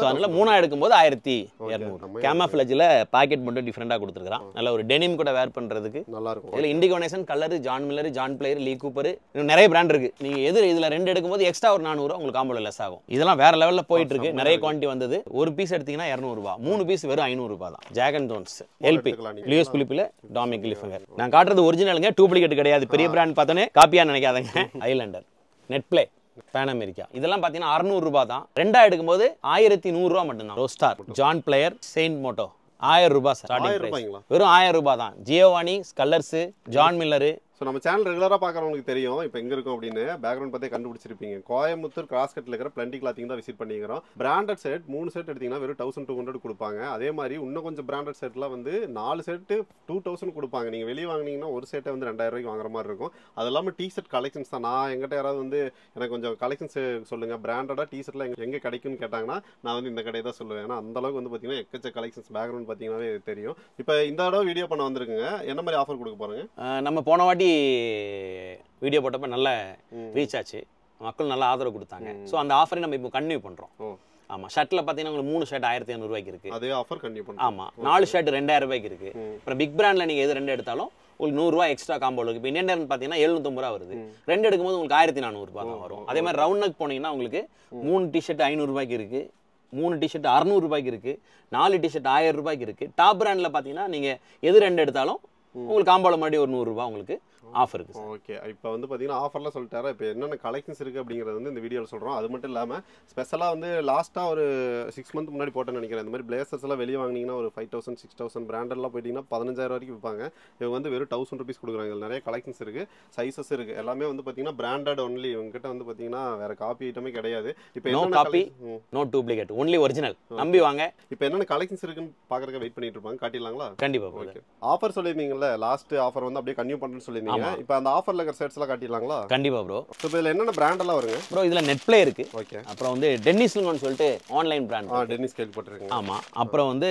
So அதனால் மூணாக எடுக்கும்போது ஆயிரத்தி இரநூறு கேமாஃபிளஜில் பாக்கெட் மட்டும் டிஃப்ரெண்டாக கொடுத்துருக்கான் நல்ல ஒரு டெனிம் கூட வேர் பண்ணுறதுக்கு நல்லா இருக்கும் இதில் இண்டிகோனேஷன் colour John Miller John Player Lee Cooper இன்னும் நிறைய பிராண்ட் இருக்கு நீங்கள் எது இதில் ரெண்டு எடுக்கும்போது எக்ஸ்ட்ரா ஒரு நானூறு உங்களுக்கு காம்போல லெஸ் ஆகும் இதெல்லாம் வேற லெவலில் போயிட்டு இருக்கு நிறைய குவான்டிட்டி வந்தது ஒரு பீஸ் எடுத்தீங்கன்னா இரநூறுபா மூணு பீஸ் வெறும் ஐநூறுபா தான் ஜாகன் ஜோன்ஸ் எல்பி லியூஸ் குளிப்பில் டாமிக் கிளிஃபங்கர் நான் காட்டுறது ஒரிஜினலுங்க டூப்ளிகேட் கிடையாது பெரிய பிராண்ட் பார்த்தோன்னே காப்பியாக நினைக்காதங்க Islander Net Play pan America இதெல்லாம் பார்த்தீங்கன்னா அறுநூறுபா தான் ரெண்டாக எடுக்கும்போது ஆயிரத்தி நூறுரூவா மட்டும்தான் ரோஸ்டார் ஜான் பிளேயர் செயின்ட் மோட்டோ ஆயிரம் ரூபாய் சார் வெறும் ஆயிரம் ரூபாய் தான் Giovani Scullers John Miller so நம்ம சேனல் ரெகுலராக பார்க்குறவங்களுக்கு தெரியும் இப்போ எங்கே இருக்கும் அப்படின்னு பேக்ரவுண்ட் பார்த்தே கண்டுபிடிச்சிருப்பீங்க கோயம்புத்தூர் கிராஸ்கட்டில் இருக்கிற பிளண்டி கிளாத்திங் தான் விசிட் பண்ணிக்கிறோம் பிராண்டட் செட் மூணு செட் எடுத்திங்கன்னா வெறும் தௌசண்ட் டூ ஹண்ட்ரட் கொடுப்பாங்க அதே மாதிரி இன்னும் கொஞ்சம் பிராண்டட் செட்லாம் வந்து நாலு செட்டு டூ தௌசண்ட் கொடுப்பாங்க நீங்கள் வெளியே வாங்கினீங்கன்னா ஒரு செட்டை வந்து ரெண்டாயிரம் ரூபாய்க்கு வாங்குற மாதிரி இருக்கும் அது இல்லாமல் டி ஷர்ட் கலெக்ஷன்ஸ் தான் நான் எங்கிட்ட யாராவது வந்து எனக்கு கொஞ்சம் கலெக்ஷன்ஸ் சொல்லுங்கள் பிராண்டடாக டி ஷர்ட்லாம் எங்கே எங்கே கிடைக்கும்னு கேட்டாங்கன்னா நான் வந்து இந்த கடையை தான் சொல்லுவேன் ஏன்னா அந்தளவுக்கு வந்து பார்த்தீங்கன்னா எக்கச்ச கலெக்ஷன்ஸ் பேக்ரவுண்ட் பார்த்தீங்கன்னாவே தெரியும் இப்போ இந்த தடவை வீடியோ பண்ண வந்திருக்குங்க என்ன மாதிரி ஆஃபர் கொடுக்க போகிறேங்க நம்ம போன வாட்டி மெலடி வீடியோ போட்டப்ப நல்ல ரீச் ஆச்சு மக்கள் நல்லா ஆதரவு கொடுத்தாங்க ஸோ அந்த ஆஃபரை நம்ம இப்போ கன்டினியூ பண்ணுறோம் ஆமாம் ஷர்ட்டில் பார்த்தீங்கன்னா உங்களுக்கு மூணு ஷர்ட் ஆயிரத்தி ஐநூறுவாய்க்கு இருக்குது அதே ஆஃபர் கன்டினியூ பண்ணுறோம் ஆமாம் நாலு ஷர்ட் ரெண்டாயிரம் ரூபாய்க்கு இருக்குது அப்புறம் பிக் பிராண்டில் நீங்கள் எது ரெண்டு எடுத்தாலும் உங்களுக்கு நூறுரூவா எக்ஸ்ட்ரா காம்போல இருக்குது இப்போ இன்னும் பார்த்தீங்கன்னா எழுநூத்தம்பது ரூபா வருது ரெண்டு எடுக்கும்போது உங்களுக்கு ஆயிரத்தி நானூறுரூபா தான் வரும் அதே மாதிரி ரவுண்ட் போனீங்கன்னா உங்களுக்கு மூணு டிஷர்ட் ரூபாய்க்கு இருக்குது மூணு டிஷர்ட் ரூபாய்க்கு இருக்குது நாலு டிஷர்ட் ஆயிரம் ரூபாய்க்கு இருக்குது டாப் பிராண்டில் பார்த்தீங்கன்னா நீங்கள் எது ரெண்டு எடுத்தாலும் உங்களுக்கு காம்போல மறுபடியும் ஒரு நூறுரூவா உங்களுக்கு ஆஃபர் இருக்குது ஓகே இப்போ வந்து பார்த்தீங்கன்னா ஆஃபர்லாம் சொல்லிட்டாரு இப்போ என்னென்ன கலெக்ஷன்ஸ் இருக்குது அப்படிங்கிறது வந்து இந்த வீடியோவில் சொல்கிறோம் அது மட்டும் இல்லாமல் ஸ்பெஷலாக வந்து லாஸ்ட்டாக ஒரு சிக்ஸ் மந்த் முன்னாடி போட்டேன்னு நினைக்கிறேன் இந்த மாதிரி பிளேசர்ஸ் எல்லாம் வெளியே வாங்கினீங்கன்னா ஒரு ஃபைவ் தௌசண்ட் சிக்ஸ் தௌசண்ட் பிராண்டெல்லாம் போயிட்டீங்கன்னா பதினஞ்சாயிரம் வரைக்கும் விற்பாங்க இவங்க வந்து வெறும் தௌசண்ட் ருபீஸ் கொடுக்குறாங்க நிறைய கலெக்ஷன்ஸ் இருக்குது சைஸஸ் இருக்குது எல்லாமே வந்து பார்த்தீங்கன்னா பிராண்டட் ஒன்லி இவங்ககிட்ட வந்து பார்த்தீங்கன்னா வேறு காப்பி ஐட்டமே கிடையாது இப்போ no copy no duplicate only original நம்பி வாங்க இப்போ என்னென்ன கலெக்ஷன்ஸ் இருக்குன்னு பார்க்குறதுக்கு வெயிட் பண்ணிட்டு இருப்பாங்க காட்டிடலாங்களா கண்டிப்பாக ஓகே ஆஃபர் சொல்லியிருந்தீங்கல்ல லாஸ்ட் ஆஃபர் வந்து அப்படியே கன்யூ பண்ணுறேன்னு சொல்லியிருந்தீங்க இல்லையா இப்போ அந்த ஆஃபர் இருக்கிற செட்ஸ்லாம் காட்டிடலாங்களா கண்டிப்பாக ப்ரோ ஸோ இதில் என்னென்ன பிராண்டெல்லாம் வருங்க ப்ரோ இதில் நெட்ப்ளே இருக்குது ஓகே அப்புறம் வந்து டென்னிஸ்லுங்கன்னு சொல்லிட்டு ஆன்லைன் பிராண்ட் ஆ டென்னிஸ் கேள்விப்பட்டிருக்கேன் ஆமா அப்புறம் வந்து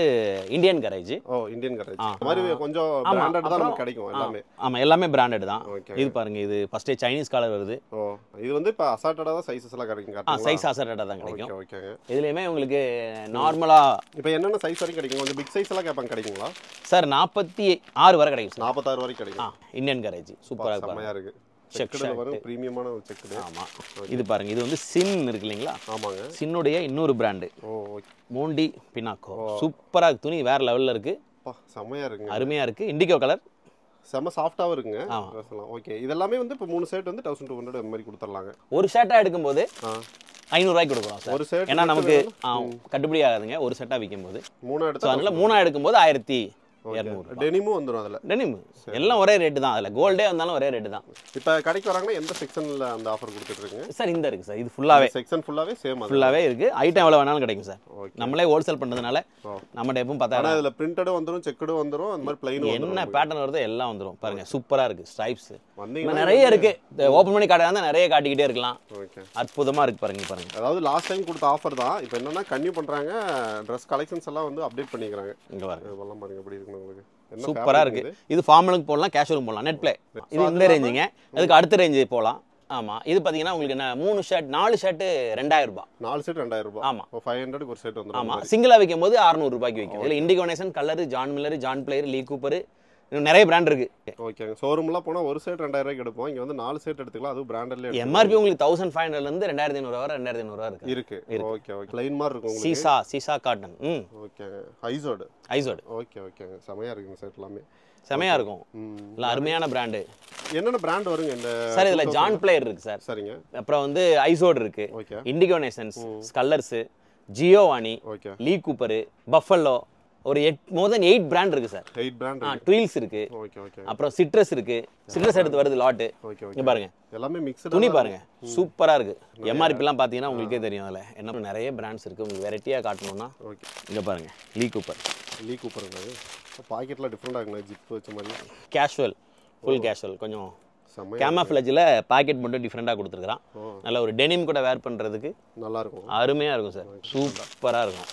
இந்தியன் கரேஜ் ஓ இந்தியன் கரேஜ் அது மாதிரி கொஞ்சம் பிராண்டட் தான் நமக்கு கிடைக்கும் எல்லாமே ஆமாம் எல்லாமே பிராண்டட் தான் இது பாருங்க இது ஃபர்ஸ்டே சைனீஸ் காலர் வருது ஓ இது வந்து இப்போ அசார்ட்டடாக தான் சைஸஸ் எல்லாம் கிடைக்கும் ஆ சைஸ் அசார்ட்டடாக தான் கிடைக்கும் ஓகே இதுலேயுமே உங்களுக்கு நார்மலாக இப்போ என்னென்ன சைஸ் வரைக்கும் கிடைக்கும் கொஞ்சம் பிக் சைஸ் எல்லாம் கேட்பாங்க கிடைக்குங்களா சார் நாற்பத்தி ஆறு வரை கிடைக்கும் நாற்பத்தாறு வரைக்கும் கிடைக்கும் இந்தியன் கரேஜ் இருந்துச்சு சூப்பராக இருக்கு இருக்குது ப்ரீமியமான ஒரு செக் ஆமாம் இது பாருங்க இது வந்து சின் இருக்கு இல்லைங்களா ஆமாங்க சின்னுடைய இன்னொரு பிராண்டு மூண்டி பினாக்கோ சூப்பராக துணி வேற லெவல்ல இருக்கு செம்மையா இருக்குங்க அருமையா இருக்கு இண்டிகோ கலர் செம்ம சாஃப்டாவும் இருக்குங்க ஆமாம் ஓகே இதெல்லாமே வந்து இப்போ மூணு ஷர்ட் வந்து தௌசண்ட் டூ ஹண்ட்ரட் மாதிரி கொடுத்துர்லாங்க ஒரு ஷர்ட்டாக எடுக்கும்போது ஐநூறுரூவாய்க்கு கொடுக்குறோம் ஒரு ஷர்ட் ஏன்னா நமக்கு கட்டுப்படி ஆகாதுங்க ஒரு செட்டாக விற்கும் போது மூணா எடுத்து அதனால மூணா எடுக்கும்போது ஆயிரத்தி இரநூறு டெனிமும் வந்துடும் அதில் டெனிமு எல்லாம் ஒரே ரேட்டு தான் அதில் கோல்டே வந்தாலும் ஒரே ரேட்டு தான் இப்போ கடைக்கு வராங்கன்னா எந்த செக்ஷனில் அந்த ஆஃபர் கொடுத்துட்ருங்க சார் இந்த இருக்குது சார் இது ஃபுல்லாகவே செக்ஷன் ஃபுல்லாகவே சேம் ஃபுல்லாகவே இருக்குது ஐட்டம் எவ்வளோ வேணாலும் கிடைக்கும் சார் நம்மளே ஹோல்சேல் பண்ணுறதுனால நம்ம எப்பவும் பார்த்தா இதில் பிரிண்டடும் வந்துடும் செக்கடும் வந்துடும் அந்த மாதிரி பிளைன் என்ன பேட்டர்ன் வருது எல்லாம் வந்துடும் பாருங்கள் சூப்பராக இருக்குது ஸ்ட்ரைப்ஸ் வந்தீங்கன்னா நிறைய இருக்குது ஓப்பன் பண்ணி இருந்தால் நிறைய காட்டிக்கிட்டே இருக்கலாம் ஓகே அற்புதமாக இருக்குது பாருங்க பாருங்க அதாவது லாஸ்ட் டைம் கொடுத்த ஆஃபர் தான் இப்போ என்னென்னா கன்னியூ பண்ணுறாங்க ட்ரெஸ் கலெக்ஷன்ஸ் எல்லாம் வந்து அப்டேட் பண்ணிக்கிறாங்க இங்கே பாருங்க பாருங்க எப்படி இருக்கு சூப்பரா உங்களுக்கு சூப்பராக இது ஃபார்மலுக்கு போடலாம் கேஷுவலுக்கு போடலாம் நெட் பிளே இது இந்த ரேஞ்சுங்க அதுக்கு அடுத்த ரேஞ்சு போகலாம் ஆமாம் இது பார்த்தீங்கன்னா உங்களுக்கு என்ன மூணு ஷர்ட் நாலு ஷர்ட்டு ரெண்டாயிரம் ரூபாய் நாலு ஷர்ட் ரெண்டாயிரம் ரூபாய் ஆமாம் ஃபைவ் ஹண்ட்ரட் ஒரு ஷர்ட் வந்து ஆமாம் சிங்கிளாக வைக்கும் போது அறுநூறு ரூபாய்க்கு வைக்கும் இதில் இண்டிகோனேஷன் colour John Miller John Player Lee Cooper இன்னும் நிறைய பிராண்ட் இருக்கு ஓகே ஷோரூம்லாம் போனால் ஒரு செட் ரெண்டாயிரம் ரூபாய்க்கு எடுப்போம் இங்கே வந்து நாலு சைட் எடுத்துக்கலாம் அதுவும் பிராண்டில் எம்ஆர்பி உங்களுக்கு தௌசண்ட் ஃபைவ் இருந்து ரெண்டாயிரத்தி ஐநூறு ரெண்டாயிரத்தி ஐநூறுவா இருக்கு இருக்கு ஓகே ஓகே லைன் மாதிரி இருக்கும் சீசா சீசா காட்டன் ம் okay Izod Izod okay okay செமையாக இருக்குங்க சார் எல்லாமே செமையாக இருக்கும் இல்லை அருமையான பிராண்டு என்னென்ன பிராண்ட் வருங்க இந்த சார் இதில் ஜான் பிளேயர் இருக்கு சார் சரிங்க அப்புறம் வந்து ஐசோடு இருக்கு Indigo Nations Scullers Giovani Lee Cooper Buffalo ஒரு எட் மோர் தென் எயிட் பிராண்ட் இருக்கு சார் எயிட் பிராண்ட் ஆ ட்வீல்ஸ் இருக்கு ஓகே ஓகே அப்புறம் சிட்ரஸ் இருக்கு சிட்ரஸ் எடுத்து வருது லாட் ஓகே ஓகே பாருங்க எல்லாமே மிக்ஸ் துணி பாருங்க சூப்பரா இருக்கு எம்ஆர்பிலாம் பாத்தீங்கன்னா உங்களுக்கே தெரியும் அதில் என்ன நிறைய பிராண்ட்ஸ் இருக்கு உங்களுக்கு வெரைட்டியா காட்டணும்னா ஓகே இங்க பாருங்க லீ கூப்பர் லீ கூப்பர் பாக்கெட்ல டிஃபரெண்டா இருக்குங்க ஜிப் வச்ச மாதிரி கேஷுவல் ஃபுல் கேஷுவல் கொஞ்சம் கேமாஃபிளஜில் பாக்கெட் மட்டும் டிஃப்ரெண்ட்டாக கொடுத்துருக்குறான் நல்ல ஒரு டெனிம் கூட வேர் பண்ணுறதுக்கு நல்லா இருக்கும் அருமையாக இருக்கும் சார் சூப்பராக இருக்கும்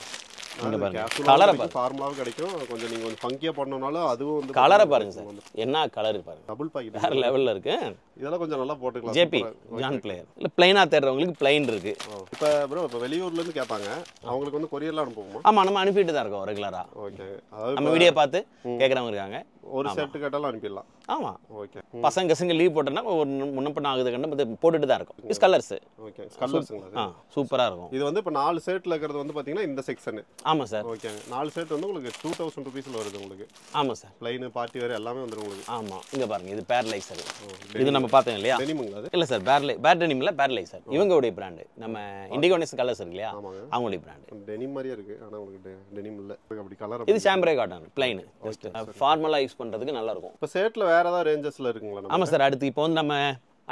கலரை பாருங்க ஃபார்மலாவும் கிடைக்கும் கொஞ்சம் நீங்கள் கொஞ்சம் ஃபங்கியாக பண்ணனால அதுவும் வந்து கலரை பாருங்க சார் என்ன கலர் பாருங்க டபுள் பாக்கெட் வேறு லெவலில் இருக்கு இதெல்லாம் கொஞ்சம் நல்லா போட்டுக்கலாம் ஜேபி ஜான் பிளேயர் இல்லை பிளைனாக தேடுறவங்களுக்கு பிளைன் இருக்கு இப்போ ப்ரோ இப்போ வெளியூர்லேருந்து கேட்பாங்க அவங்களுக்கு வந்து கொரியர்லாம் அனுப்புவோமா ஆமாம் நம்ம அனுப்பிட்டு தான் இருக்கோம் ரெகுலராக ஓகே நம்ம வீடியோ பார்த்து கேட்குறவங்க இருக்காங்க ஒரு ஷர்ட் கேட்டாலும் அனுப்பிடலாம் ஆமாம் ஓகே பசங்க கசங்க லீவ் போட்டோன்னா ஒரு முன்னப்பண்ண ஆகுது கண்டு மற்ற போட்டுட்டு தான் இருக்கும் இஸ் கலர்ஸ் ஓகே கலர்ஸ் ஆ சூப்பராக இருக்கும் இது வந்து இப்போ நாலு ஷர்ட்டில் இருக்கிறது வந்து பார்த்தீங்கன்னா இந்த செக்ஷனு ஆமாம் சார் ஓகே நாலு ஷர்ட் வந்து உங்களுக்கு டூ தௌசண்ட் ருபீஸில் வருது உங்களுக்கு ஆமாம் சார் ப்ளைனு பார்ட்டி வேறு எல்லாமே வந்துடும் உங்களுக்கு ஆமாம் இங்கே பாருங்கள் இது பேரலைஸ் சார் இது நம்ம பார்த்தோம் இல்லையா இல்லை சார் பேர்லை பேர் டெனிம் இல்லை பேரலைஸ் சார் இவங்களுடைய பிராண்டு நம்ம இண்டிகோனிஸ் கலர்ஸ் இருக்கு இல்லையா அவங்களுடைய பிராண்டு டெனிம் மாதிரியே இருக்குது ஆனால் உங்களுக்கு டெனிம் இல்லை அப்படி கலர் இது சாம்பரே காட்டன் பிளைனு ஜஸ்ட் யூஸ் பண்ணுறதுக்கு நல்லாயிருக்கும் இப்போ சேட்டில் வேறு ஏதாவது ரேஞ்சஸில் இருக்குங்களா ஆமாம் சார் அடுத்து இப்போ வந்து நம்ம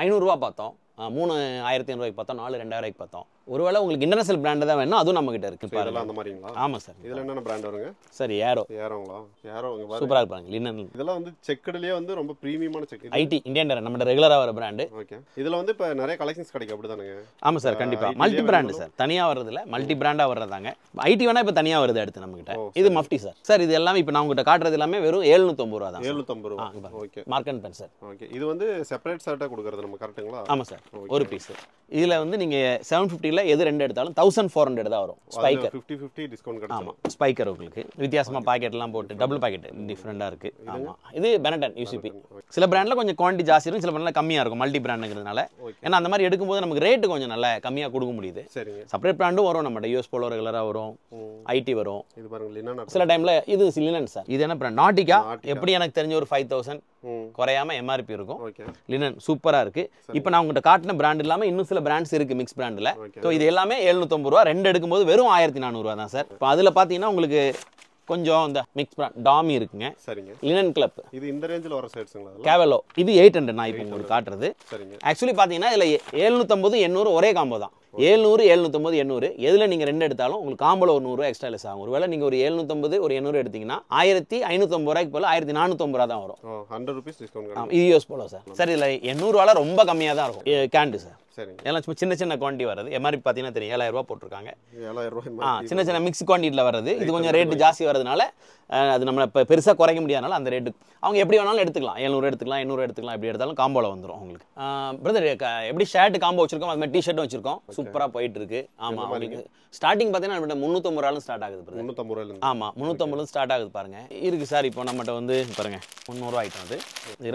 ஐநூறுரூவா பார்த்தோம் மூணு ஆயிரத்தி ஐநூறுவாய்க்கு பார்த்தோம் நாலு ரூபாய்க்கு பார்த்தோம் ஒருவேளை உங்களுக்கு இன்டர்நேஷனல் பிராண்டு தான் வேணும் அதுவும் நம்ம கிட்ட இருக்கு பாருங்க அந்த மாதிரிங்களா ஆமாம் சார் இதில் என்னென்ன பிராண்ட் வருங்க சார் ஏரோ ஏரோங்களா ஏரோ சூப்பராக இருப்பாங்க லினன் இதெல்லாம் வந்து செக்கடலயே வந்து ரொம்ப ப்ரீமியமான செக் ஐடி இந்தியன் டர நம்ம ரெகுலராக வர பிராண்ட் ஓகே இதில் வந்து இப்போ நிறைய கலெக்ஷன்ஸ் கிடைக்கும் அப்படி தானுங்க ஆமாம் சார் கண்டிப்பாக மல்டி பிராண்டு சார் தனியாக இல்ல மல்டி பிராண்டா வர்றதாங்க ஐடி வேணா இப்போ தனியாக வருது அடுத்து நம்மகிட்ட இது மஃப்டி சார் சார் இது எல்லாமே இப்போ நான் உங்கள்கிட்ட காட்டுறது எல்லாமே வெறும் 790 ரூபா தான் 790 ரூபா okay Mark and Pen sir okay இது வந்து செப்பரேட் ஷர்ட்டாக கொடுக்குறது நம்ம கரெக்ட்டுங்களா ஆமாம் சார் ஒரு பீஸ் இதில் வந்து நீங்கள் செவன் ஃபிஃப்டியில் ஸ்பைக்கரில் எது ரெண்டு எடுத்தாலும் தௌசண்ட் ஃபோர் ஹண்ட்ரட் தான் வரும் ஸ்பைக்கர் ஃபிஃப்டி ஃபிஃப்டி டிஸ்கவுண்ட் ஆமாம் ஸ்பைக்கர் உங்களுக்கு வித்தியாசமாக பாக்கெட்லாம் போட்டு டபுள் பாக்கெட் டிஃப்ரெண்ட்டாக இருக்குது ஆமாம் இது பெனடன் யூசிபி சில பிராண்டில் கொஞ்சம் குவான்டிட்டி ஜாஸ்தி இருக்கும் சில பிராண்டில் கம்மியாக இருக்கும் மல்டி பிராண்டுங்கிறதுனால ஏன்னா அந்த மாதிரி எடுக்கும்போது நமக்கு ரேட்டு கொஞ்சம் நல்லா கம்மியாக கொடுக்க முடியுது செப்பரேட் பிராண்டும் வரும் நம்மகிட்ட யூஎஸ் போல ரெகுலராக வரும் ஐடி வரும் சில டைமில் இது லினன் சார் இது என்ன பிராண்ட் நாட்டிக்கா எப்படி எனக்கு தெரிஞ்ச ஒரு ஃபைவ் தௌசண்ட் குறையாம எம்ஆர்பி இருக்கும் லினன் சூப்பராக இருக்கு இப்போ நான் உங்கள்கிட்ட காட்டின பிராண்ட் இல்லாமல் இன்னும் சில பிராண்ட்ஸ் இருக்கு மிக்ஸ் பிராண்டில் ஸோ இது எல்லாமே எழுநூத்தொம்பது ரூபா ரெண்டு எடுக்கும்போது வெறும் ஆயிரத்தி நானூறுரூவா தான் சார் இப்போ அதில் பார்த்தீங்கன்னா உங்களுக்கு கொஞ்சம் இந்த மிக்ஸ் பிராண்ட் டாமி இருக்குங்க சரிங்க லினன் கிளப் இது இந்த ரேஞ்சில் வர சைட்ஸுங்களா கேவலோ இது எயிட் ஹண்ட்ரட் நான் இப்போ உங்களுக்கு காட்டுறது சரிங்க ஆக்சுவலி பார்த்தீங்கன்னா இதில் எழுநூற்றம்பது எண்ணூறு ஒரே காம்போ தான் ஏழுநூறு எழுநூத்தொம்பது எண்ணூறு எதில் நீங்கள் ரெண்டு எடுத்தாலும் உங்களுக்கு காம்போல ஒரு நூறுரூவா எக்ஸ்ட்ரா லெஸ் ஆகும் ஒருவேளை நீங்கள் ஒரு எழுநூத்தம்பது ஒரு எண்ணூறு எடுத்தீங்கன்னா ஆயிரத்தி ஐநூற்றம்பது ரூபாய்க்கு போல ஆயிரத்தி நானூற்றம்பது ரூபா தான் வரும் ஹண்ட்ரட் ருபீஸ் டிஸ்கவுண்ட் இது யூஸ் போல சார் சார் இதில் எண்ணூறுவாலாம் ரொம்ப கம்மியாக தான் இருக்கும் கேண்டு சார் சரி எல்லாம் சும்மா சின்ன சின்ன குவாண்டி வர்றது எம்ஆர்பி பார்த்தீங்கன்னா தெரியும் ஏழாயிரரூபா போட்டிருக்காங்க ஏழாயிரம் ஆ சின்ன சின்ன மிக்ஸ் குவாண்டிட்டியில் வர்றது இது கொஞ்சம் ரேட்டு ஜாஸ்தி வரதுனால அது நம்மளை இப்போ பெருசாக குறைக்க முடியாதனால அந்த ரேட்டு அவங்க எப்படி வேணாலும் எடுத்துக்கலாம் எழுநூறு எடுத்துக்கலாம் எண்ணூறு எடுத்துக்கலாம் எப்படி எடுத்தாலும் காம்போவில் வந்துடும் உங்களுக்கு பிரதர் எப்படி ஷர்ட் காம்போ வச்சிருக்கோம் அது மாதிரி டி வச்சிருக்கோம் சூப்பராக போயிட்டு இருக்கு ஆமாம் அவங்களுக்கு ஸ்டார்டிங் பார்த்தீங்கன்னா முந்நூற்றம்பது ரூபாலும் ஸ்டார்ட் ஆகுது பிரதர் முந்நூற்றம்பது ரூபாய் ஆமாம் முந்நூற்றம்பது ஸ்டார்ட் ஆகுது பாருங்கள் இருக்குது சார் இப்போ நம்மகிட்ட வந்து பாருங்க முந்நூறுவா ஐட்டம் அது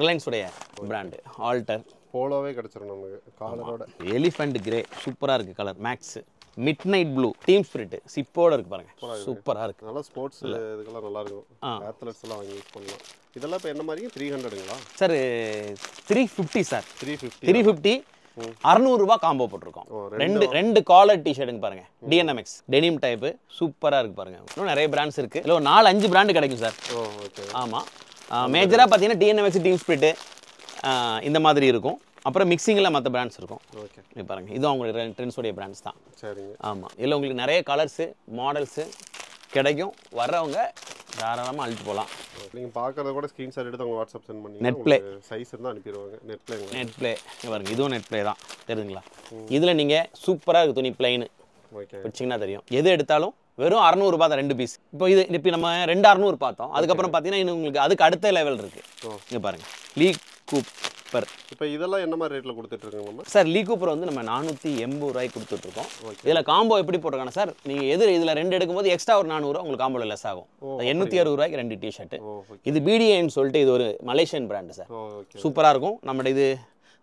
ரிலையன்ஸுடைய பிராண்டு ஆல்டர் போலோவே கிடச்சிரும் நமக்கு காலரோட எலிஃபண்ட் கிரே சூப்பராக இருக்குது colour Max midnight blue team spirit சிப்போட இருக்கு பாருங்க சூப்பராக இருக்கு நல்லா ஸ்போர்ட்ஸ் இதுக்கெல்லாம் நல்லா இருக்கும் ஆத்லெட்ஸ் எல்லாம் வாங்கி யூஸ் பண்ணலாம் இதெல்லாம் இப்போ என்ன மாதிரி த்ரீ ஹண்ட்ரடுங்களா sir three fifty sir three fifty three fifty அறுநூறுபா காம்போ போட்டிருக்கோம் ரெண்டு ரெண்டு காலர் டிஷர்ட்டுங்க பாருங்க டிஎன்எம்எக்ஸ் டெனிம் டைப்பு சூப்பராக இருக்கு பாருங்க இன்னும் நிறைய பிராண்ட்ஸ் இருக்கு இல்லை ஒரு நாலு அஞ்சு பிராண்டு கிடைக்கும் சார் ஆமாம் மேஜராக பார்த்தீங்கன்னா டிஎன்எம்எக்ஸ் டீம் ஸ்பிரிட்டு இந்த மாதிரி இருக்கும் அப்புறம் மிக்சிங்கில் மற்ற பிராண்ட்ஸ் இருக்கும் ஓகே பாருங்கள் இது அவங்களுடைய ட்ரெண்ட்ஸோடைய பிராண்ட்ஸ் தான் சரிங்க ஆமாம் இல்லை உங்களுக்கு நிறைய கலர்ஸு மாடல்ஸு கிடைக்கும் வர்றவங்க தாராளமாக அழிச்சு போகலாம் நீங்கள் பார்க்குறத கூட ஸ்க்ரீன் ஷாட் எடுத்து அவங்க வாட்ஸ்அப் சென்ட் பண்ணி நெட் ப்ளே சைஸ் இருந்தால் அனுப்பிடுவாங்க நெட் ப்ளே நெட் ப்ளே பாருங்க இதுவும் நெட் ப்ளே தான் தெரியுதுங்களா இதில் நீங்கள் சூப்பராக இருக்குது துணி பிளைனு ஓகே வச்சிங்கன்னா தெரியும் எது எடுத்தாலும் வெறும் அறநூறுபா தான் ரெண்டு பீஸ் இப்போ இது இப்போ நம்ம ரெண்டு அறநூறு பார்த்தோம் அதுக்கப்புறம் பார்த்தீங்கன்னா இன்னும் உங்களுக்கு அதுக்கு அடுத்த லெவல் இருக்குது இங்கே பாருங்கள் லீக் கூப்பர் இப்போ இதெல்லாம் என்ன மாதிரி ரேட்டில் கொடுத்துட்ருக்கோம் சார் லீ கூப்பர் வந்து நம்ம நானூற்றி எண்பது ரூபாய்க்கு கொடுத்துட்ருக்கோம் இதில் காம்போ எப்படி போட்டிருக்காங்க சார் நீங்கள் எது இதில் ரெண்டு எடுக்கும்போது எக்ஸ்ட்ரா ஒரு நானூறுரூவா உங்களுக்கு காம்போவில் லெஸ் ஆகும் எண்ணூற்றி அறுபது ரூபாய்க்கு ரெண்டு டிஷர்ட் இது பிடிஏன்னு சொல்லிட்டு இது ஒரு மலேசியன் பிராண்டு சார் சூப்பராக இருக்கும் நம்மளோட இது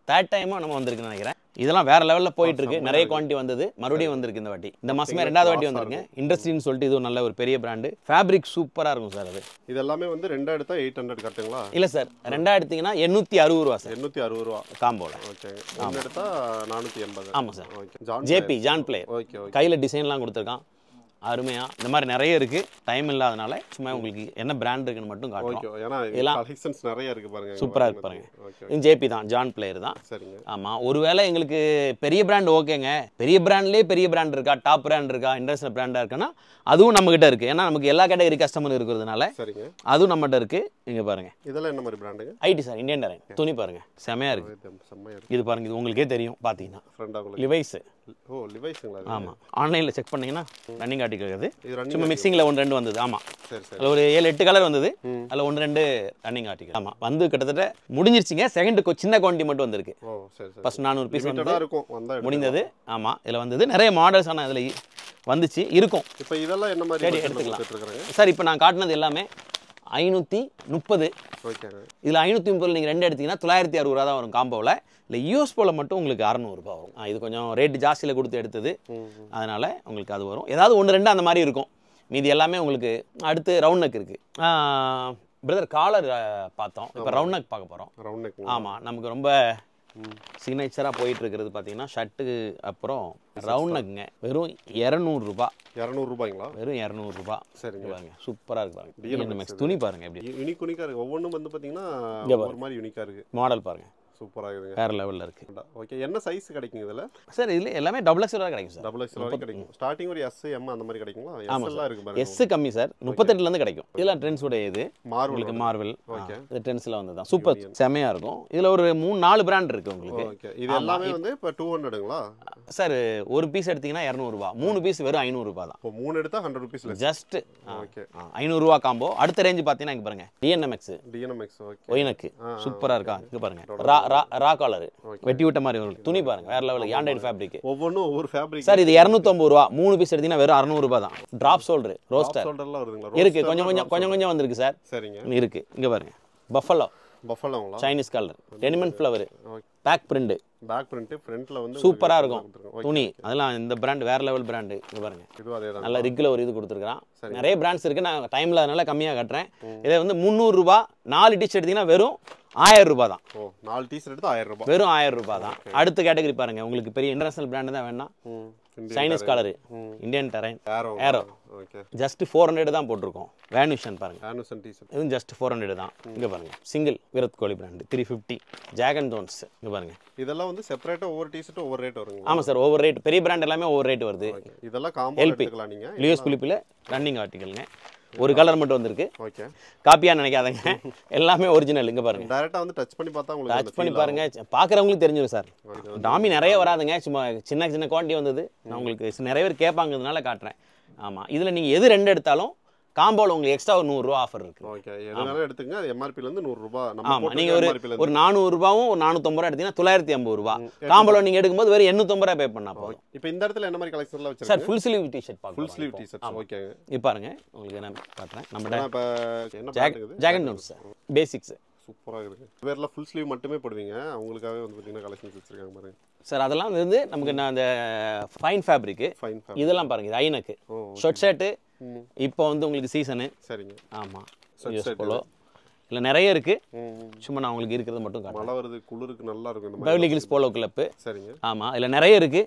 தேர்ட் டைமும் நம்ம வந்திருக்கு நினைக்கிறேன் இதெல்லாம் வேற லெவலில் போயிட்டு இருக்கு நிறைய குவான்டி வந்தது மறுபடியும் வந்திருக்கு இந்த வாட்டி இந்த மாசமே ரெண்டாவது வாட்டி வந்திருக்கு இண்டஸ்ட்ரின்னு சொல்லிட்டு இது நல்ல ஒரு பெரிய பிராண்டு ஃபேப்ரிக் சூப்பராக இருக்கும் சார் அது இது எல்லாமே வந்து ரெண்டா எடுத்தா எயிட் ஹண்ட்ரட் கட்டுங்களா இல்லை சார் ரெண்டா எடுத்தீங்கன்னா எண்ணூற்றி அறுபது ரூபா சார் எண்ணூற்றி அறுபது ரூபா காம்போல ஓகே எடுத்தா நானூற்றி எண்பது ஆமாம் sir okay JP John play okay கையில் டிசைன்லாம் கொடுத்துருக்கான் அருமையாக இந்த மாதிரி நிறைய இருக்குது டைம் இல்லாதனால சும்மா உங்களுக்கு என்ன பிராண்ட் இருக்குன்னு மட்டும் காட்டுவோம் இதெல்லாம் கலெக்ஷன்ஸ் நிறைய இருக்கு பாருங்க சூப்பராக இருக்கு பாருங்க இது ஜேபி தான் ஜான் பிளேயர் தான் சரிங்க ஆமாம் ஒருவேளை எங்களுக்கு பெரிய பிராண்ட் ஓகேங்க பெரிய பிராண்ட்லேயே பெரிய பிராண்ட் இருக்கா டாப் பிராண்ட் இருக்கா இன்டர்நேஷனல் பிராண்டா இருக்குன்னா அதுவும் கிட்ட இருக்குது ஏன்னா நமக்கு எல்லா கேட்டகரி கஸ்டமர் இருக்கிறதுனால சரிங்க அதுவும் நம்மகிட்ட இருக்கு இங்க பாருங்க இதெல்லாம் என்ன மாதிரி பிராண்டுங்க ஐடி சார் இந்தியன் டேரன் துணி பாருங்க செமையா இருக்குது இது பாருங்க இது உங்களுக்கே தெரியும் பாத்தீங்கன்னா லிவைஸு ஓ லிவைஸுங்களா ஆமாம் ஆன்லைனில் செக் பண்ணீங்கன்னா ரன்னிங் ஆர்டிக்கல் அது சும்மா மிக்சிங்கில் ஒன்று ரெண்டு வந்தது ஆமாம் சரி சரி ஒரு ஏழு எட்டு கலர் வந்தது அதில் ஒன்று ரெண்டு ரன்னிங் ஆர்டிக்கல் ஆமாம் வந்து கிட்டத்தட்ட முடிஞ்சிருச்சுங்க செகண்ட் சின்ன குவாண்டி மட்டும் வந்திருக்கு ஓ ஃபஸ்ட் நானூறு பீஸ் வந்து இருக்கும் முடிந்தது ஆமாம் இதில் வந்தது நிறைய மாடல்ஸ் ஆனால் இதில் வந்துச்சு இருக்கும் இப்போ இதெல்லாம் என்ன மாதிரி எடுத்துக்கலாம் சார் இப்போ நான் காட்டினது எல்லாமே ஐநூற்றி முப்பது இதில் ஐநூற்றி முப்பது நீங்கள் ரெண்டு எடுத்தீங்கன்னா தொள்ளாயிரத்தி அறுபது ரூபா தான் வரும் காம்போவில் இல்லை யூஎஸ் போல மட்டும் உங்களுக்கு அறநூறுபா வரும் இது கொஞ்சம் ரேட்டு ஜாஸ்தியில் கொடுத்து எடுத்தது அதனால் உங்களுக்கு அது வரும் ஏதாவது ஒன்று ரெண்டு அந்த மாதிரி இருக்கும் மீதி எல்லாமே உங்களுக்கு அடுத்து ரவுண்ட் நெக் இருக்குது பிரதர் காலர் பார்த்தோம் இப்போ ரவுண்ட் நெக் பார்க்க போகிறோம் ரவுண்ட் நெக் ஆமாம் நமக்கு ரொம்ப சிக்னேச்சராக போயிட்டு இருக்கிறது பார்த்தீங்கன்னா ஷர்ட்டுக்கு அப்புறம் ரவுண்ட் நக்குங்க வெறும் இரநூறுபா இரநூறுபாய்ங்களா வெறும் இரநூறுபா சரிங்க பாருங்க சூப்பராக இருக்கு பாருங்க துணி பாருங்க எப்படி யூனிக் யூனிக்காக இருக்குது ஒவ்வொன்றும் வந்து பார்த்தீங்கன்னா ஒரு மாதிரி யூனிக்காக இருக்குது மாடல் பாருங்கள் சூப்பராக இருக்குது வேறு லெவலில் இருக்குது ஓகே என்ன சைஸ் கிடைக்கும் இதில் சார் இதில் எல்லாமே டபுள் எக்ஸ்எல் கிடைக்கும் சார் டபுள் எக்ஸ்எல் கிடைக்கும் ஸ்டார்டிங் ஒரு எஸ் எம் அந்த மாதிரி கிடைக்குமா ஆமாம் இருக்கு எஸ் கம்மி சார் முப்பத்தெட்டுலேருந்து கிடைக்கும் இதெல்லாம் ட்ரெண்ட்ஸுடைய இது மார்வலுக்கு மார்வல் ஓகே இது ட்ரெண்ட்ஸில் வந்து தான் சூப்பர் செமையாக இருக்கும் இதில் ஒரு மூணு நாலு பிராண்ட் இருக்குது உங்களுக்கு இது எல்லாமே வந்து இப்போ டூ ஹண்ட்ரடுங்களா சார் ஒரு பீஸ் எடுத்தீங்கன்னா இரநூறுபா மூணு பீஸ் வெறும் ஐநூறுபா தான் இப்போ மூணு எடுத்தால் ஹண்ட்ரட் ருபீஸ் ஜஸ்ட் ஓகே ஐநூறுரூவா காம்போ அடுத்த ரேஞ்சு பார்த்தீங்கன்னா இங்கே பாருங்க டிஎன்எம்எக்ஸ் டிஎன்எம்எக்ஸ் ஒயினக்கு சூப்பராக இருக்கா இங்கே பாருங்க ரா ரா காலரு வெட்டி விட்ட மாதிரி வரும் துணி பாருங்க வேற லெவலுக்கு ஆண்டைட் ஃபேப்ரிக் ஒவ்வொன்றும் ஒவ்வொரு ஃபேப்ரிக் சார் இது இரநூத்தம்பது ரூபா மூணு பீஸ் எடுத்தீங்கன்னா வெறும் அறுநூறு அறுநூறுபா தான் ட்ராப் சோல்டர் ரோஸ்டர் இருக்கு கொஞ்சம் கொஞ்சம் கொஞ்சம் கொஞ்சம் வந்திருக்கு சார் சரிங்க இருக்கு இங்க பாருங்க பஃபலோ பஃபலோங்களா சைனீஸ் கலர் டெனிமன் flower back print back print ஃப்ரண்ட்ல வந்து சூப்பரா இருக்கும் துணி அதெல்லாம் இந்த பிராண்ட் வேற லெவல் பிராண்ட் இது பாருங்க இது அதே தான் நல்ல ரிக்ல ஒரு இது கொடுத்துருக்கான் நிறைய பிராண்ட்ஸ் இருக்கு நான் டைம்ல அதனால கம்மியா கட்டுறேன் இதை வந்து முந்நூறு ரூபாய் நாலு டிஷர்ட் எடுத்தீங்கன்னா வெறும் ஆயிரம் ரூபாய் தான் ஓ நாலு டிஷர்ட் எடுத்து ஆயிரம் ரூபாய் வெறும் ஆயிரம் ரூபாய் தான் அடுத்த கேட்டகரி பாருங்க உங்களுக்கு பெரிய இன்டர்நேஷனல் பிராண்ட் தான் வேணா Chinese colour Indian terrain aero okay just four hundred தான் போட்டிருக்கோம் வேனுஷன் பாருங்கள் Van Heusen T shirt just four hundred தான் இங்கே பாருங்கள் single Virat Kohli brand three fifty Jack and Jones இங்கே பாருங்கள் இதெல்லாம் வந்து செப்பரேட்டாக ஒவ்வொரு டி ஒவ்வொரு ரேட் வருங்க ஆமாம் சார் ஒவ்வொரு ரேட் பெரிய பிராண்ட் எல்லாமே ஒவ்வொரு ரேட் வருது இதெல்லாம் எல்பி நீங்கள் லியோஸ் குளிப்பில் ரன்னிங் ஆர்டிகல்ங்க ஒரு கலர் மட்டும் வந்திருக்கு ஓகே காப்பியா நினைக்காதங்க எல்லாமே ஒரிஜினல் இங்க பாருங்க டைரக்டா வந்து டச் பண்ணி பார்த்தா உங்களுக்கு டச் பண்ணி பாருங்க பாக்குறவங்களுக்கு தெரிஞ்சிடும் சார் டாமி நிறைய வராதுங்க சும்மா சின்ன சின்ன குவாண்டி வந்தது நான் உங்களுக்கு நிறைய பேர் கேட்பாங்கிறதுனால காட்டுறேன் ஆமாம் இதில் நீங்கள் எது ரெண்டு எடுத்தாலும் காம்போவில் உங்களுக்கு எக்ஸ்ட்ரா ஒரு நூறுரூவா ஆஃபர் இருக்கு ஓகே எதனால எடுத்துங்க அது எம்ஆர்பிலேருந்து நூறுரூபா ஆமாம் நீங்கள் ஒரு ஒரு நானூறுரூபாவும் ஒரு நானூற்றம்பது ரூபா எடுத்தீங்கன்னா தொள்ளாயிரத்தி ஐம்பது ரூபா காம்போவில் நீங்கள் எடுக்கும்போது வெறும் எண்ணூற்றம்பது ரூபா பே பண்ணா போதும் இப்போ இந்த இடத்துல என்ன மாதிரி கலெக்ஷன்லாம் வச்சு சார் full sleeve T shirt full sleeve T shirt okay இப்போ பாருங்க உங்களுக்கு என்ன பார்க்குறேன் நம்ம இப்போ என்ன ஜாக்கெட் நோட்ஸ் சார் பேசிக்ஸ் சூப்பராக இருக்குது வேறுலாம் ஃபுல் ஸ்லீவ் மட்டுமே போடுவீங்க அவங்களுக்காகவே வந்து பார்த்தீங்கன்னா கலெக்ஷன்ஸ் வச்சுருக்காங்க பாருங்கள் சார் அதெல்லாம் வந்து நமக்கு நான் அந்த ஃபைன் ஃபேப்ரிக்கு இதெல்லாம் பாருங்க இது ஐனக்கு ஷர்ட் ஷர்ட்டு இப்போ வந்து உங்களுக்கு சீசனு சரிங்க ஆமாம் போலோ இல்லை நிறைய இருக்கு சும்மா நான் உங்களுக்கு இருக்கிறது மட்டும் மழை வருது குளிருக்கு நல்லா இருக்கும் பவுலி கில்ஸ் போலோ கிளப் சரிங்க ஆமாம் இல்ல நிறைய இருக்கு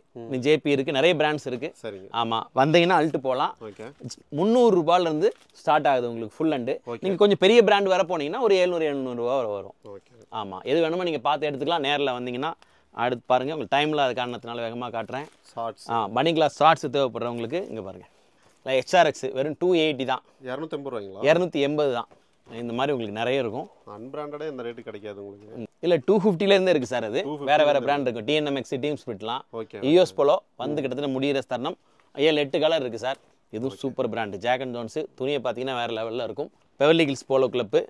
ஜேபி இருக்கு நிறைய பிராண்ட்ஸ் இருக்கு சரிங்க ஆமாம் வந்தீங்கன்னா அழுட்டு போகலாம் முந்நூறு இருந்து ஸ்டார்ட் ஆகுது உங்களுக்கு ஃபுல் அண்டு நீங்க கொஞ்சம் பெரிய பிராண்ட் வர போனீங்கன்னா ஒரு எழுநூறு எழுநூறுவா வரும் ஆமாம் எது வேணுமோ நீங்கள் பார்த்து எடுத்துக்கலாம் நேரில் வந்தீங்கன்னா அடுத்து பாருங்கள் உங்களுக்கு டைமில் அது காரணத்தினால வேகமாக காட்டுறேன் ஷார்ட்ஸ் ஆ பனி கிளாஸ் ஷார்ட்ஸ் தேவைப்படுறவங்களுக்கு இங்கே பாருங்கள் இல்லை எச்ஆர்எக்ஸ் வெறும் டூ எயிட்டி தான் இரநூத்தம்பது ரூபாய்ங்களா இரநூத்தி எண்பது தான் இந்த மாதிரி உங்களுக்கு நிறைய இருக்கும் அன்பிராண்டடே இந்த ரேட்டு கிடைக்காது உங்களுக்கு இல்லை டூ ஃபிஃப்டிலேருந்தே இருக்குது சார் அது வேறு வேறு பிராண்ட் இருக்கும் டிஎன்எம்எக்ஸ் டீம் ஸ்பிட்லாம் யூஎஸ் போலோ வந்து கிட்டத்தட்ட முடிகிற தருணம் ஏழு எட்டு கலர் இருக்குது சார் இதுவும் super brand Jack and Jones துணியை பார்த்தீங்கன்னா வேறு லெவலில் இருக்கும் பெவர்லி ஹில்ஸ் போலோ கிளப்பு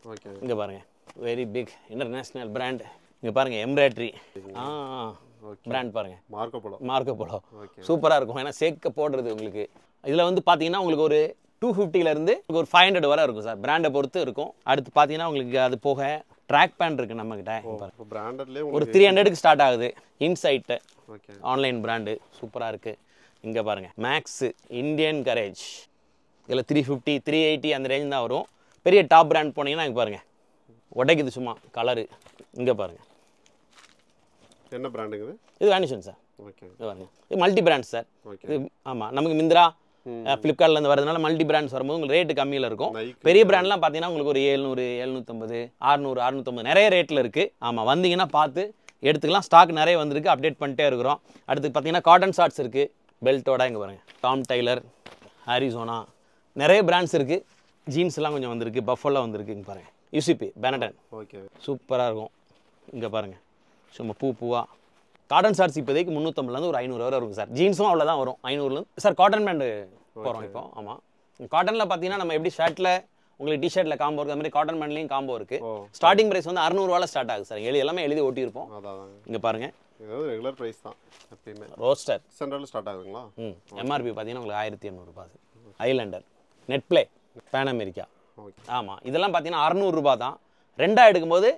இங்கே பாருங்கள் வெரி பிக் இன்டர்நேஷ்னல் பிராண்டு இங்கே பாருங்கள் எம்ப்ராய்ட்ரி ஆ பிராண்ட் பாருங்கள் மார்க்கோ போலோ மார்க்கோ போலோ சூப்பராக இருக்கும் ஏன்னா சேர்க்க போடுறது உங்களுக்கு இதில் வந்து பார்த்தீங்கன்னா உங்களுக்கு ஒரு டூ ஃபிஃப்டிலேருந்து ஒரு ஃபைவ் ஹண்ட்ரட் வரை இருக்கும் சார் பிராண்டை பொறுத்து இருக்கும் அடுத்து பார்த்தீங்கன்னா உங்களுக்கு அது போக ட்ராக் பேண்ட் இருக்குது நம்மக்கிட்ட ஒரு த்ரீ ஹண்ட்ரடுக்கு ஸ்டார்ட் ஆகுது இன்சைட்டு ஆன்லைன் பிராண்டு சூப்பராக இருக்குது இங்கே பாருங்கள் மேக்ஸு இந்தியன் கரேஜ் இதில் த்ரீ ஃபிஃப்டி த்ரீ எயிட்டி அந்த ரேஞ்ச் தான் வரும் பெரிய டாப் பிராண்ட் போனீங்கன்னா இங்கே பாருங்கள் உடைக்குது சும்மா கலரு இங்கே பாருங்கள் என்ன பிராண்டுங்க இது இது வேனிஷன் சார் ஓகே இது மல்டி பிராண்ட் சார் இது ஆமாம் நமக்கு மிந்திரா ஃப்ளிப்கார்ட்லேருந்து வரதுனால மல்டி பிராண்ட்ஸ் வரும்போது உங்களுக்கு ரேட்டு கம்மியில் இருக்கும் பெரிய பிராண்ட்லாம் பார்த்தீங்கன்னா உங்களுக்கு ஒரு ஏழ்நூறு எழுநூத்தம்பது அறுநூறு அறுநூற்றம்பது நிறைய ரேட்டில் இருக்குது ஆமாம் வந்தீங்கன்னா பார்த்து எடுத்துக்கலாம் ஸ்டாக் நிறைய வந்திருக்கு அப்டேட் பண்ணிட்டே இருக்கிறோம் அடுத்து பார்த்தீங்கன்னா காட்டன் ஷார்ட்ஸ் இருக்குது பெல்ட்டோட இங்கே பாருங்கள் டாம் டைலர் ஹாரிசோனா நிறைய பிராண்ட்ஸ் இருக்குது ஜீன்ஸ்லாம் கொஞ்சம் வந்திருக்கு பஃபெல்லாம் வந்திருக்கு இங்கே பாருங்கள் யூசிபி பெனடன் ஓகே சூப்பராக இருக்கும் இங்கே பாருங்கள் சும்மா பூ பூவாக காட்டன் சார்ஸ் இப்போதைக்கு முந்நூற்றம்பதுலேருந்து ஒரு ஐநூறு வரை இருக்கும் சார் ஜீன்ஸும் அவ்வளோ தான் வரும் ஐநூறுலேருந்து சார் காட்டன் பேண்டு போகிறோம் இப்போ ஆமாம் காட்டனில் பார்த்தீங்கன்னா நம்ம எப்படி ஷர்ட்டில் உங்களுக்கு டிஷர்ட்டில் காம்போ இருக்குது அது மாதிரி காட்டன் பேண்ட்லேயும் காம்போ இருக்குது ஸ்டார்டிங் ப்ரைஸ் வந்து அறுநூறுவாவில் ஸ்டார்ட் ஆகுது சார் எழுதி எல்லாமே எழுதி ஓட்டியிருப்போம் இங்கே பாருங்கள் ரெகுலர் ப்ரைஸ் தான் எப்பயுமே ரோஸ்டர் சென்ட்ரல் ஸ்டார்ட் ஆகுதுங்களா ம் எம்ஆர்பி பார்த்தீங்கன்னா உங்களுக்கு ஆயிரத்தி எண்ணூறுபா அது Islander Net Play pan America ஆமாம் இதெல்லாம் பார்த்தீங்கன்னா அறநூறுரூபா தான் ரெண்டாக எடுக்கும்போது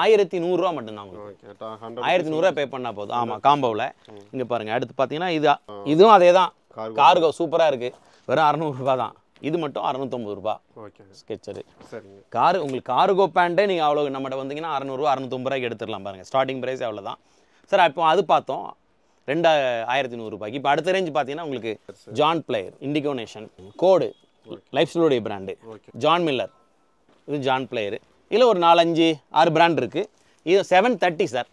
ஆயிரத்தி நூறுரூவா மட்டும்தான் உங்களுக்கு ஆயிரத்தி நூறுரூவா பே பண்ணால் போதும் ஆமாம் காம்போவில் இங்கே பாருங்கள் அடுத்து பார்த்தீங்கன்னா இது இதுவும் அதே தான் கார்கோ சூப்பராக இருக்குது வெறும் அறநூறுபா தான் இது மட்டும் அறநூத்தொம்பது ரூபா ஸ்கெச்சரு காரு உங்களுக்கு கார்கோ பேண்ட்டே நீங்கள் அவ்வளோ நம்மகிட்ட வந்தீங்கன்னா அறநூறுவா அறநூத்தம்பது ரூபாய்க்கு எடுத்துடலாம் பாருங்கள் ஸ்டார்டிங் ப்ரைஸ் அவ்வளோ தான் சார் இப்போ அது பார்த்தோம் ரெண்டு ஆயிரத்தி நூறுரூபாய்க்கு இப்போ அடுத்த ரேஞ்ச் பார்த்தீங்கன்னா உங்களுக்கு ஜான் பிளேயர் இண்டிகோனேஷன் கோடு லைஃப் ஸ்டைலுடைய பிராண்டு ஜான் மில்லர் இது ஜான் பிளேயரு இல்லை ஒரு நாலஞ்சு ஆறு பிராண்ட் இருக்குது இது செவன் தேர்ட்டி சார்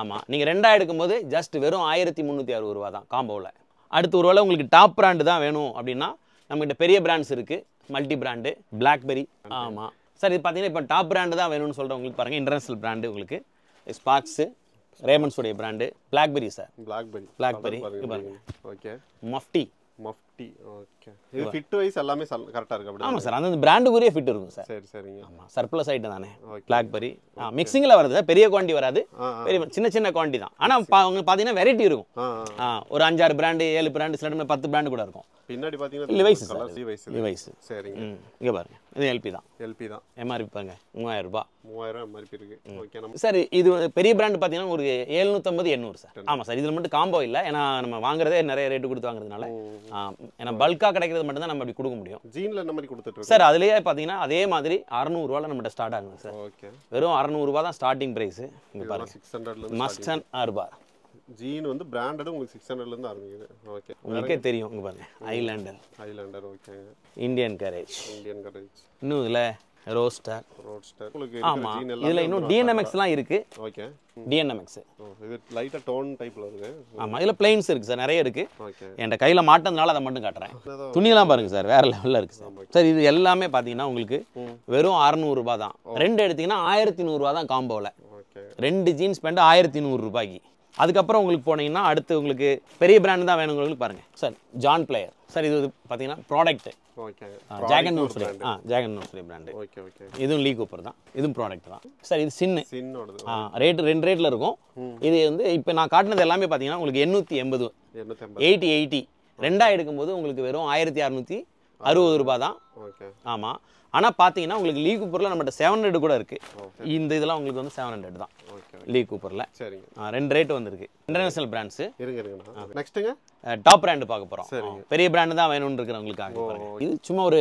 ஆமாம் நீங்கள் ரெண்டாக எடுக்கும்போது ஜஸ்ட் வெறும் ஆயிரத்தி முந்நூற்றி அறுபது ரூபா தான் காம்போவில் அடுத்து ஒரு வேளை உங்களுக்கு டாப் பிராண்டு தான் வேணும் அப்படின்னா நம்மகிட்ட பெரிய பிராண்ட்ஸ் இருக்குது மல்டி பிராண்டு பிளாக்பெரி ஆமாம் சார் இது பார்த்தீங்கன்னா இப்போ டாப் பிராண்டு தான் வேணும்னு சொல்கிறவங்களுக்கு பாருங்கள் இன்டர்நேஷ்னல் பிராண்டு உங்களுக்கு ஸ்பார்க்ஸு ரேமண்ட்ஸுடைய brand Blackberry sir Blackberry Blackberry பாருங்கள் okay Mufti Mufti fifty okay இது ஃபிட் வைஸ் எல்லாமே கரெக்டாக இருக்கு அப்படி ஆமாம் சார் அந்த பிராண்டுக்குரிய ஃபிட் இருக்கும் சார் சரி சரிங்க ஆமாம் சர்ப்ளஸ் ஆகிட்டு தானே பிளாக்பெரி ஆ மிக்சிங்கில் வருது சார் பெரிய குவாண்டி வராது பெரிய சின்ன சின்ன குவாண்டி தான் ஆனால் பா உங்களுக்கு பார்த்தீங்கன்னா வெரைட்டி இருக்கும் ஆ ஒரு அஞ்சாறு பிராண்டு ஏழு பிராண்டு சில டைம் பத்து பிராண்டு கூட இருக்கும் பின்னாடி பார்த்தீங்கன்னா லிவைஸ் சார் லிவைஸ் லிவைஸ் சரிங்க இங்கே பாருங்க இது எல்பி தான் எல்பி தான் எம்ஆர்பி பாருங்க மூவாயிரம் ரூபா மூவாயிரம் எம்ஆர்பி இருக்கு ஓகே நம்ம சார் இது பெரிய பிராண்ட் பார்த்தீங்கன்னா ஒரு எழுநூற்றம்பது எண்ணூறு சார் ஆமாம் சார் இதில் மட்டும் காம்போ இல்லை ஏன்னா நம்ம வாங்குறதே நிறைய ரேட்டு கொடுத்து வாங்குறதுனால ஏன்னா பல்காக கிடைக்கிறது மட்டும் தான் நம்ம கொடுக்க முடியும் ஜீனில் இந்த மாதிரி கொடுத்துட்டு சார் அதுலேயே பார்த்தீங்கன்னா அதே மாதிரி அறநூறுவாவில் நம்மகிட்ட ஸ்டார்ட் ஆகுங்க சார் ஓகே வெறும் அறநூறுவா தான் ஸ்டார்டிங் ப்ரைஸு இங்கே பாருங்க சிக்ஸ் ஹண்ட்ரட் மஸ்டன் அறுபா ஜீன் வந்து பிராண்டடும் உங்களுக்கு சிக்ஸ் ஹண்ட்ரட்ல இருந்து ஆரம்பிக்குது ஓகே உங்களுக்கே தெரியும் இங்கே பாருங்க Islander Islander okay Indian garage Indian garage இன்னும் இல்லை ரோஸ்டர் ரோஸ்டர் ஆமாம் இதில் இன்னும் டிஎன்எம்எக்ஸ்லாம் இருக்கு ஓகே டிஎன்எம்எக்ஸ் இது லைட்டா டோன் டைப்ல இருக்கு ஆமாம் இதில் பிளைன்ஸ் இருக்குது சார் நிறைய இருக்குது என்கிட்ட கையில் மாட்டதுனால அதை மட்டும் காட்டுறேன் துணியெல்லாம் பாருங்க சார் வேறு லெவலில் இருக்குது சார் சார் இது எல்லாமே பார்த்தீங்கன்னா உங்களுக்கு வெறும் அறநூறுபா தான் ரெண்டு எடுத்தீங்கன்னா ஆயிரத்தி ரூபாய் தான் காம்போவில் ரெண்டு ஜீன்ஸ் பேண்ட்டு ஆயிரத்தி ரூபாய்க்கு அதுக்கப்புறம் உங்களுக்கு போனீங்கன்னா அடுத்து உங்களுக்கு பெரிய பிராண்ட் தான் வேணும் உங்களுக்கு பாருங்கள் சார் ஜான் பிளேயர் சார் இது பார்த்தீங்கன்னா ப்ராடக்ட்டு ஓகே ஜாகன் நூல் ஆ ஜாகன் நூல் சொல்லி ஓகே ஓகே இதுவும் லீ கூப்பர் தான் இதுவும் ப்ராடக்ட் தான் சார் இது சின்ன சின்னோடது ஆ ரேட் ரெண்டு ரேட்டில் இருக்கும் இது வந்து இப்போ நான் காட்டினது எல்லாமே பார்த்தீங்கன்னா உங்களுக்கு எண்ணூற்றி எண்பது எயிட்டி எயிட்டி ரெண்டாக எடுக்கும்போது உங்களுக்கு வெறும் ஆயிரத்தி அறநூற்றி அறுபது ரூபா தான் ஓகே ஆமாம் ஆனால் பார்த்தீங்கன்னா உங்களுக்கு லீ கூப்பரில் நம்மகிட்ட செவன் ஹண்ட்ரட் கூட இருக்குது இந்த இதெல்லாம் உங்களுக்கு வந்து செவன் ஹண்ட்ரட் தான் லீ கூப்பரில் சரிங்க ரெண்டு ரேட் வந்துருக்கு இன்டர்நேஷனல் பிராண்ட்ஸ் நெக்ஸ்ட்டுங்க டாப் பிராண்டு பார்க்க போகிறோம் பெரிய பிராண்டு தான் வேணும்னு இருக்கிறவங்களுக்காக இது சும்மா ஒரு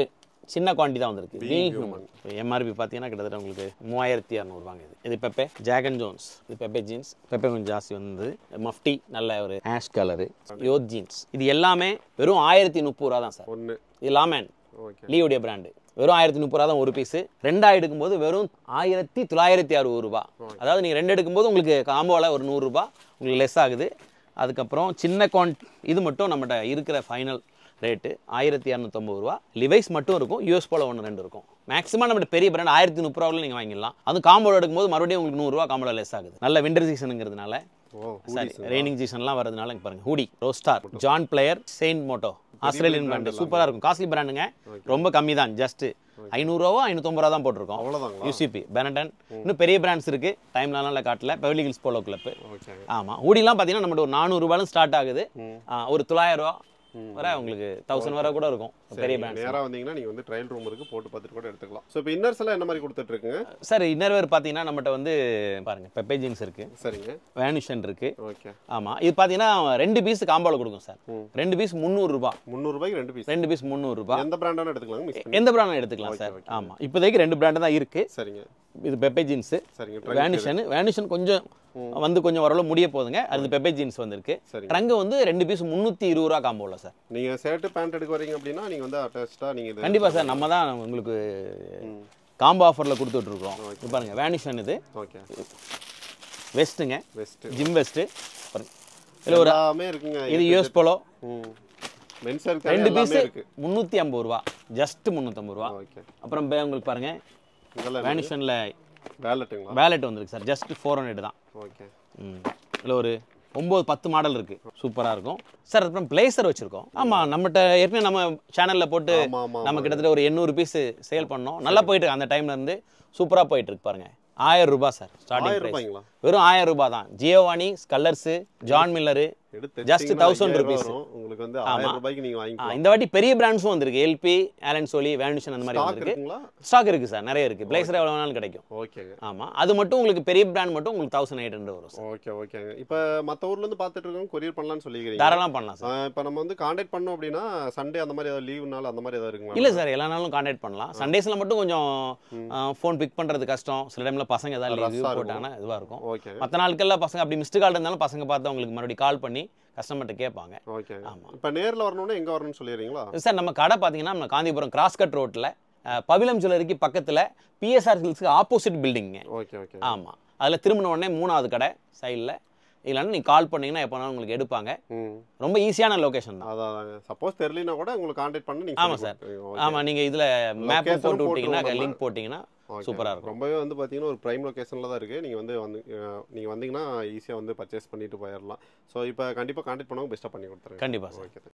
சின்ன குவான்டி தான் வந்திருக்கு பீயிங் ஹியூமன் எம்ஆர்பி பார்த்தீங்கன்னா கிட்டத்தட்ட உங்களுக்கு மூவாயிரத்தி இரநூறுவாங்க இது இது பெப்பே ஜாகன் ஜோன்ஸ் இது பெப்பே ஜீன்ஸ் பெப்பே கொஞ்சம் ஜாஸ்தி வந்து மஃப்டி நல்ல ஒரு ஆஷ் கலரு யோத் ஜீன்ஸ் இது எல்லாமே வெறும் ஆயிரத்தி முப்பது ரூபா தான் சார் இது லாமேன் லீவுடைய பிராண்டு வெறும் ஆயிரத்தி முப்பது ரூபா தான் ஒரு பீஸு ரெண்டாக எடுக்கும்போது வெறும் ஆயிரத்தி தொள்ளாயிரத்தி அறுபது ரூபா அதாவது நீங்கள் ரெண்டு எடுக்கும்போது உங்களுக்கு காம்போவில் ஒரு நூறுரூபா உங்களுக்கு லெஸ் ஆகுது அதுக்கப்புறம் சின்ன குவான் இது மட்டும் நம்மகிட்ட இருக்கிற ஃபைனல் ரேட்டு ஆயிரத்தி இரநூத்தம்பது ரூபா லிவைஸ் மட்டும் இருக்கும் யூஎஸ் போல் ஒன்று ரெண்டு இருக்கும் மேக்ஸிமம் நம்ம பெரிய பிராண்ட் ஆயிரத்தி முப்பது ரூபாவில் நீங்கள் வாங்கிடலாம் அது காம்போவில் எடுக்கும்போது மறுபடியும் உங்களுக்கு நூறுரூவா காம்போவில் லெஸ் ஆகுது நல்ல விண்டர் சீசனுங்கிறதுனால ரெய்னிங் சீசன்லாம் வரதுனால பாருங்க hoodie Roadster John Player Saint Moto Australian brand சூப்பராக இருக்கும் காஸ்ட்லி பிராண்டுங்க ரொம்ப கம்மி தான் ஜஸ்ட் ஐநூறுரூவா ஐநூற்றம்பது ரூபா தான் போட்டிருக்கோம் அவ்வளோதான் யூசிபி பெனடன் இன்னும் பெரிய பிராண்ட்ஸ் இருக்கு டைம்லாம் இல்லை காட்டல பெவலி ஹில்ஸ் போலோ கிளப்பு ஆமாம் ஊடிலாம் பார்த்தீங்கன்னா நம்மகிட்ட ஒரு நானூறுரூபாலும் ஸ்டார்ட் ஆகுது hmm. ஒரு தொள்ளாயிரம் ரூபா வர உங்களுக்கு தௌசண்ட் வர கூட இருக்கும் பெரிய பேண்ட் நேராக வந்தீங்கன்னா நீங்க வந்து ட்ரையல் ரூம் இருக்கு போட்டு பார்த்துட்டு கூட எடுத்துக்கலாம் சோ இப்போ இன்னர்ஸ் எல்லாம் என்ன மாதிரி கொடுத்துட்டு இருக்குங்க சார் இன்னர்வேர் பாத்தீங்கன்னா நம்மகிட்ட வந்து பாருங்க பெப்பே ஜீன்ஸ் இருக்கு சரிங்க வேனிஷன் இருக்கு ஓகே ஆமா இது பாத்தீங்கன்னா ரெண்டு பீஸ் காம்போல கொடுக்கும் சார் ரெண்டு பீஸ் முந்நூறு முந்நூறு ரூபாய்க்கு ரெண்டு பீஸ் ரெண்டு பீஸ் முந்நூறுரூபா எந்த பிராண்டான எடுத்துக்கலாம் எந்த பிராண்டான எடுத்துக்கலாம் சார் ஆமா இப்போதைக்கு ரெண்டு பிராண்டு தான் இருக்கு சரிங்க இது பெப்பை ஜீன்ஸு வேனிஷன் வேனிஷன் கொஞ்சம் வந்து கொஞ்சம் ஓரளவு முடிய போதுங்க அது பெப்பை ஜீன்ஸ் வந்திருக்கு ட்ரங்கு வந்து ரெண்டு பீஸ் முந்நூற்றி இருபது ரூபா காம்போல சார் நீங்கள் ஷர்ட்டு பேண்ட் எடுக்க வரீங்க அப்படின்னா நீங்கள் வந்து அட்டாச்சாக நீங்கள் கண்டிப்பாக சார் நம்ம தான் உங்களுக்கு காம்போ ஆஃபரில் கொடுத்துட்ருக்கோம் இது பாருங்க வேனிஷன் இது ஓகே வெஸ்ட்டுங்க வெஸ்ட்டு ஜிம் வெஸ்ட்டு பாருங்க இதில் ஒரு இருக்குங்க இது யூஸ் போலோ ரெண்டு பீஸ் முந்நூற்றி ஐம்பது ரூபா ஜஸ்ட் முந்நூற்றம்பது ரூபா அப்புறம் உங்களுக்கு பாருங்கள் வேனிஷனில் வேலெட்டுங்களா வேலெட் வந்திருக்கு சார் ஜஸ்ட் ஃபோர் ஹண்ட்ரட் தான் ஓகே ம் இல்லை ஒரு ஒம்பது பத்து மாடல் இருக்கு சூப்பராக இருக்கும் சார் அப்புறம் பிளேசர் வச்சிருக்கோம் ஆமாம் நம்மகிட்ட ஏற்கனவே நம்ம சேனலில் போட்டு நம்ம கிட்டத்தட்ட ஒரு எண்ணூறு பீஸ் சேல் பண்ணோம் நல்லா போயிட்டு அந்த டைம்ல இருந்து சூப்பராக போயிட்டு இருக்கு பாருங்க ஆயிரம் ரூபாய் சார் ஸ்டார்டிங் வெறும் ஆயிரம் ரூபாய் தான் Giovani Scullers John Miller just thousand rupees உங்களுக்கு வந்து ஆயிரம் ரூபாய்க்கு நீங்க வாங்கிக்கலாம் இந்த வாட்டி பெரிய பிராண்ட்ஸும் வந்திருக்கு எல்பி ஆலன் சோலி வேண்டிஷன் அந்த மாதிரி வந்திருக்கு ஸ்டாக் இருக்கு சார் நிறைய இருக்கு பிளேசர் எவ்வளவு வேணாலும் கிடைக்கும் ஓகே ஆமா அது மட்டும் உங்களுக்கு பெரிய பிராண்ட் மட்டும் உங்களுக்கு தௌசண்ட் எயிட் ஹண்ட்ரட் வரும் ஓகே ஓகே இப்போ மத்த ஊர்ல இருந்து பாத்துட்டு இருக்கோம் கொரியர் பண்ணலாம்னு சொல்லிக்கிறீங்க தாராளம் பண்ணலாம் சார் இப்போ நம்ம வந்து காண்டாக்ட் பண்ணோம் அப்படின்னா சண்டே அந்த மாதிரி ஏதாவது லீவ் நாள் அந்த மாதிரி ஏதாவது இருக்கு இல்ல சார் எல்லா நாளும் காண்டாக்ட் பண்ணலாம் சண்டேஸ்ல மட்டும் கொஞ்சம் ஃபோன் பிக் பண்றது கஷ்டம் சில டைம்ல பசங்க ஏதாவது லீவ் போட்டாங்கன்னா இதுவா இருக்கும் ஓகே மற்ற நாட்களில் பசங்க அப்படி மிஸ்டு கால் இருந்தாலும் பசங்க பார்த்து அவங்களுக்கு மறுபடியும் கால் பண்ணி கஸ்டமர்கிட்ட கேட்பாங்க ஓகே ஆமாம் இப்போ நேரில் வரணும்னு எங்கே வரணும்னு சொல்லிடுறீங்களா சார் நம்ம கடை பார்த்தீங்கன்னா நம்ம காந்திபுரம் கிராஸ் கட் ரோட்டில் பவிலம் ஜுவல்லரிக்கு பக்கத்தில் பிஎஸ்ஆர் ஹில்ஸுக்கு ஆப்போசிட் பில்டிங்கு ஓகே ஓகே ஆமாம் அதில் திரும்பின உடனே மூணாவது கடை சைடில் இல்லைன்னா நீங்கள் கால் பண்ணீங்கன்னா எப்போ உங்களுக்கு எடுப்பாங்க ரொம்ப ஈஸியான லொகேஷன் தான் அதான் சப்போஸ் தெரியலனா கூட உங்களுக்கு காண்டாக்ட் பண்ணி ஆமாம் சார் ஆமாம் நீங்கள் இதில் மேப் போட்டு விட்டிங்கன்னா லிங்க் போட்டிங்கன்னா சூப்பராக இருக்கும் ரொம்பவே வந்து பார்த்தீங்கன்னா ஒரு ப்ரைம் லொக்கேஷனில் தான் இருக்குது நீங்கள் வந்து வந்து நீங்கள் வந்தீங்கன்னா ஈஸியாக வந்து பர்ச்சேஸ் பண்ணிட்டு போயிடலாம் ஸோ இப்போ கண்டிப்பாக கான்டெக்ட் பண்ணவங்க பெஸ்ட்டாக பண்ணி கொடுத்துருங்க கண்டிப்பாக ஓகே